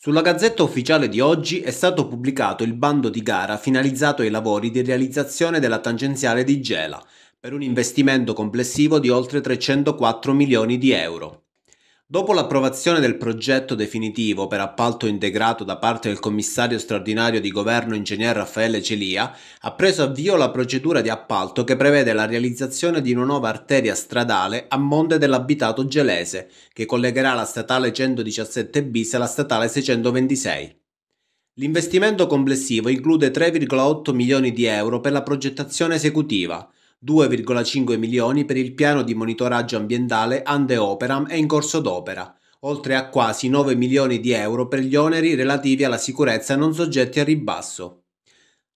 Sulla Gazzetta Ufficiale di oggi è stato pubblicato il bando di gara finalizzato ai lavori di realizzazione della tangenziale di Gela, per un investimento complessivo di oltre 304 milioni di euro. Dopo l'approvazione del progetto definitivo per appalto integrato da parte del commissario straordinario di governo ingegner Raffaele Celia, ha preso avvio la procedura di appalto che prevede la realizzazione di una nuova arteria stradale a monte dell'abitato gelese, che collegherà la statale 117 bis alla statale 626. L'investimento complessivo include 3,8 milioni di euro per la progettazione esecutiva, 2,5 milioni per il piano di monitoraggio ambientale Ande Operam è in corso d'opera, oltre a quasi 9 milioni di euro per gli oneri relativi alla sicurezza non soggetti a ribasso.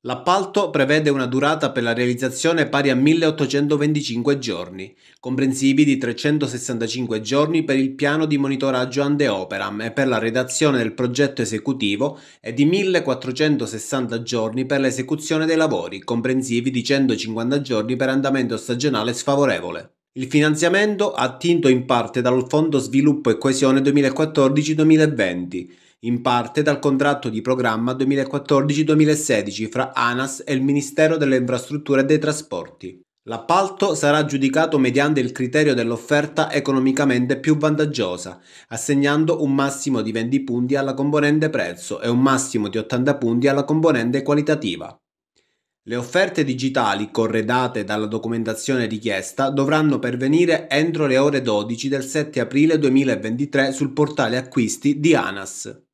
L'appalto prevede una durata per la realizzazione pari a 1825 giorni, comprensivi di 365 giorni per il piano di monitoraggio ande operam e per la redazione del progetto esecutivo e di 1460 giorni per l'esecuzione dei lavori, comprensivi di 150 giorni per andamento stagionale sfavorevole. Il finanziamento attinto in parte dal Fondo Sviluppo e Coesione 2014-2020 in parte dal contratto di programma 2014-2016 fra ANAS e il Ministero delle Infrastrutture e dei Trasporti. L'appalto sarà giudicato mediante il criterio dell'offerta economicamente più vantaggiosa, assegnando un massimo di 20 punti alla componente prezzo e un massimo di 80 punti alla componente qualitativa. Le offerte digitali corredate dalla documentazione richiesta dovranno pervenire entro le ore 12 del 7 aprile 2023 sul portale acquisti di ANAS.